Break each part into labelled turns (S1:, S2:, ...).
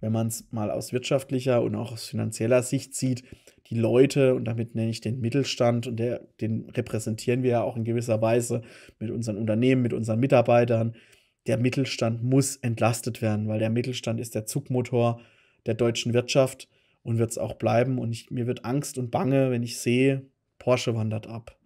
S1: wenn man es mal aus wirtschaftlicher und auch aus finanzieller Sicht sieht, die Leute, und damit nenne ich den Mittelstand, und der, den repräsentieren wir ja auch in gewisser Weise mit unseren Unternehmen, mit unseren Mitarbeitern, der Mittelstand muss entlastet werden, weil der Mittelstand ist der Zugmotor der deutschen Wirtschaft und wird es auch bleiben. Und ich, mir wird Angst und Bange, wenn ich sehe, Porsche wandert ab.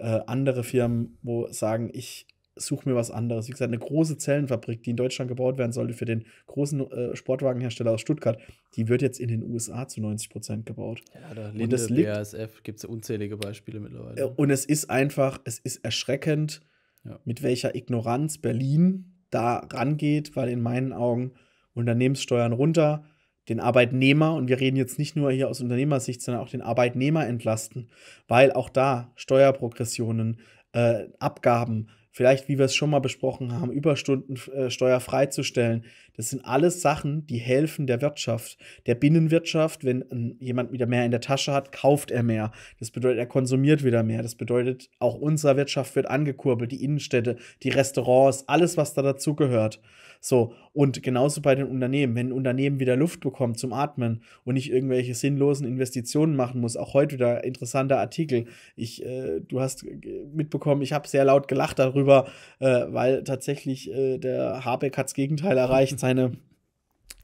S1: Äh, andere Firmen, wo sagen, ich suche mir was anderes. Wie gesagt, eine große Zellenfabrik, die in Deutschland gebaut werden sollte für den großen äh, Sportwagenhersteller aus Stuttgart, die wird jetzt in den USA zu 90 Prozent gebaut. Ja, da Linde, und liegt, BASF
S2: gibt es ja unzählige Beispiele mittlerweile. und
S1: es ist einfach, es ist erschreckend, ja. mit welcher Ignoranz Berlin da rangeht, weil in meinen Augen Unternehmenssteuern runter, den Arbeitnehmer, und wir reden jetzt nicht nur hier aus Unternehmersicht, sondern auch den Arbeitnehmer entlasten, weil auch da Steuerprogressionen, äh, Abgaben, vielleicht, wie wir es schon mal besprochen haben, Überstundensteuer äh, freizustellen. Das sind alles Sachen, die helfen der Wirtschaft, der Binnenwirtschaft. Wenn ähm, jemand wieder mehr in der Tasche hat, kauft er mehr. Das bedeutet, er konsumiert wieder mehr. Das bedeutet, auch unsere Wirtschaft wird angekurbelt, die Innenstädte, die Restaurants, alles, was da dazugehört. So, und genauso bei den Unternehmen. Wenn ein Unternehmen wieder Luft bekommt zum Atmen und nicht irgendwelche sinnlosen Investitionen machen muss, auch heute wieder interessanter Artikel. Ich, äh, du hast mitbekommen, ich habe sehr laut gelacht darüber, äh, weil tatsächlich äh, der Habeck hat das Gegenteil erreicht. Seine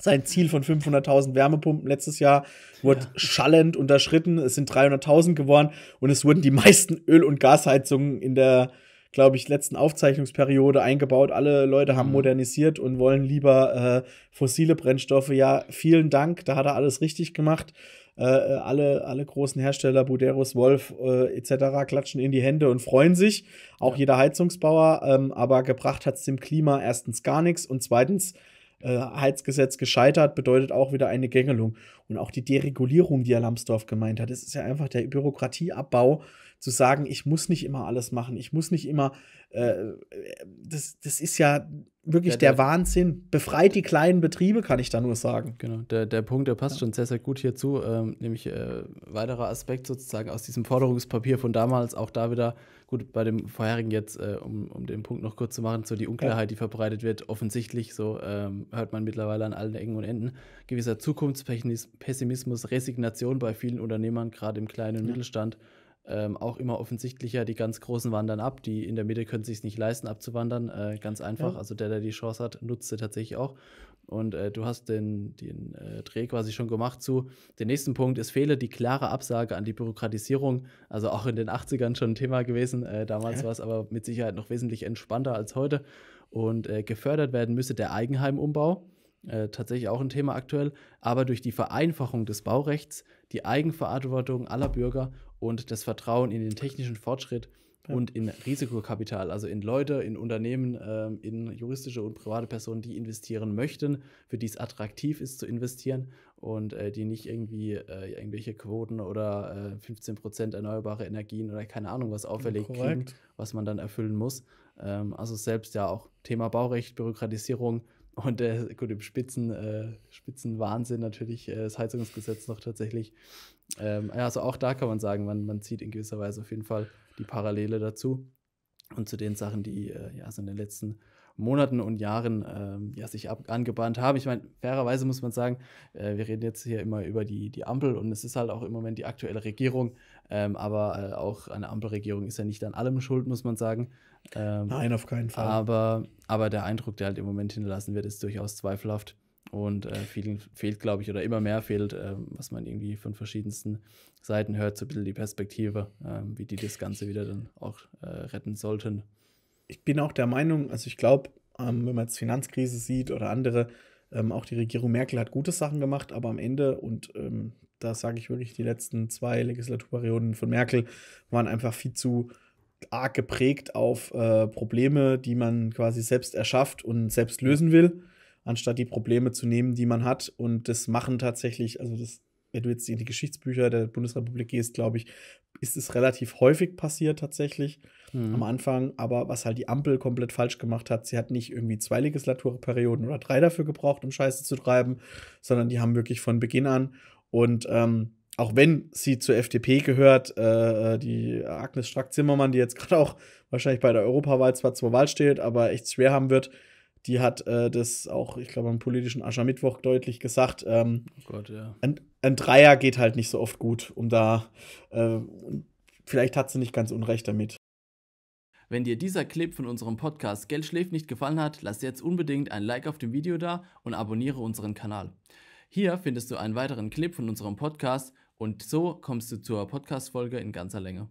S1: sein Ziel von 500.000 Wärmepumpen letztes Jahr wurde ja. schallend unterschritten. Es sind 300.000 geworden und es wurden die meisten Öl- und Gasheizungen in der glaube ich, letzten Aufzeichnungsperiode eingebaut. Alle Leute haben mhm. modernisiert und wollen lieber äh, fossile Brennstoffe. Ja, vielen Dank, da hat er alles richtig gemacht. Äh, äh alle, alle großen Hersteller, Buderos, Wolf äh, etc., klatschen in die Hände und freuen sich. Auch ja. jeder Heizungsbauer. Ähm, aber gebracht hat es dem Klima erstens gar nichts und zweitens äh, Heizgesetz gescheitert, bedeutet auch wieder eine Gängelung. Und auch die Deregulierung, die Herr Lambsdorff gemeint hat, das ist ja einfach der Bürokratieabbau zu sagen, ich muss nicht immer alles machen, ich muss nicht immer, äh, das, das ist ja wirklich der, der, der, Wahnsinn. Befreit die kleinen Betriebe, kann ich da nur sagen.
S2: Genau, der, der Punkt, der passt ja. schon sehr, sehr gut hierzu. Ähm, nämlich äh, weiterer Aspekt sozusagen aus diesem Forderungspapier von damals, auch da wieder, gut, bei dem vorherigen jetzt, äh, um, um den Punkt noch kurz zu machen, so die Unklarheit, ja. die verbreitet wird, offensichtlich, so ähm, hört man mittlerweile an allen Ecken und Enden, gewisser Zukunftspessimismus, Resignation bei vielen Unternehmern, gerade im kleinen ja. Mittelstand ähm, auch immer offensichtlicher, die ganz Großen wandern ab. Die in der Mitte können es sich nicht leisten, abzuwandern. Äh, ganz einfach. Ja. Also der, der die Chance hat, nutzt sie tatsächlich auch. Und äh, du hast den, den äh, Dreh quasi schon gemacht zu. Der nächsten Punkt es fehle die klare Absage an die Bürokratisierung. Also auch in den 80ern schon ein Thema gewesen. Äh, damals ja. war es aber mit Sicherheit noch wesentlich entspannter als heute. Und äh, gefördert werden müsse der Eigenheimumbau. Äh, tatsächlich auch ein Thema aktuell, aber durch die Vereinfachung des Baurechts, die Eigenverantwortung aller Bürger und das Vertrauen in den technischen Fortschritt ja. und in Risikokapital, also in Leute, in Unternehmen, ähm, in juristische und private Personen, die investieren möchten, für die es attraktiv ist zu investieren und äh, die nicht irgendwie äh, irgendwelche Quoten oder 15 äh, Prozent erneuerbare Energien oder keine Ahnung was auferlegt Korrekt. kriegen, was man dann erfüllen muss. Ähm, also selbst ja auch Thema Baurecht, Bürokratisierung und äh, gut, im Spitzen, äh, Spitzenwahnsinn natürlich äh, das Heizungsgesetz noch tatsächlich. Ähm, also auch da kann man sagen, man, man zieht in gewisser Weise auf jeden Fall die Parallele dazu und zu den Sachen, die äh, ja so in den letzten Monaten und Jahren ähm, ja, sich ab, angebahnt haben. Ich meine, fairerweise muss man sagen, äh, wir reden jetzt hier immer über die, die Ampel und es ist halt auch im Moment die aktuelle Regierung, ähm, aber äh, auch eine Ampelregierung ist ja nicht an allem schuld, muss man sagen. Ähm, Nein, auf keinen Fall. Aber, aber der Eindruck, der halt im Moment hinterlassen wird, ist durchaus zweifelhaft. Und äh, vielen fehlt, glaube ich, oder immer mehr fehlt, äh, was man irgendwie von verschiedensten Seiten hört, so ein bisschen die
S1: Perspektive, ähm, wie die das Ganze wieder dann auch äh, retten sollten. Ich bin auch der Meinung, also ich glaube, ähm, wenn man jetzt Finanzkrise sieht oder andere, ähm, auch die Regierung Merkel hat gute Sachen gemacht, aber am Ende, und ähm, da sage ich wirklich, die letzten zwei Legislaturperioden von Merkel waren einfach viel zu arg geprägt auf äh, Probleme, die man quasi selbst erschafft und selbst lösen will, anstatt die Probleme zu nehmen, die man hat. Und das machen tatsächlich, also das, wenn du jetzt in die Geschichtsbücher der Bundesrepublik gehst, glaube ich, ist es relativ häufig passiert tatsächlich mhm. am Anfang. Aber was halt die Ampel komplett falsch gemacht hat, sie hat nicht irgendwie zwei Legislaturperioden oder drei dafür gebraucht, um Scheiße zu treiben, sondern die haben wirklich von Beginn an und ähm, auch wenn sie zur FDP gehört, äh, äh, die Agnes Strack-Zimmermann, die jetzt gerade auch wahrscheinlich bei der Europawahl zwar zur Wahl steht, aber echt schwer haben wird, die hat äh, das auch, ich glaube, am politischen Aschermittwoch deutlich gesagt. Ähm, oh Gott, ja. ein, ein, Dreier geht halt nicht so oft gut, um da. Äh, vielleicht hat sie nicht ganz unrecht damit.
S2: Wenn dir dieser Clip von unserem Podcast Geld schläft nicht gefallen hat, lass jetzt unbedingt ein Like auf dem Video da und abonniere unseren Kanal. Hier findest du einen weiteren Clip von unserem Podcast und so kommst du zur Podcast-Folge in ganzer Länge.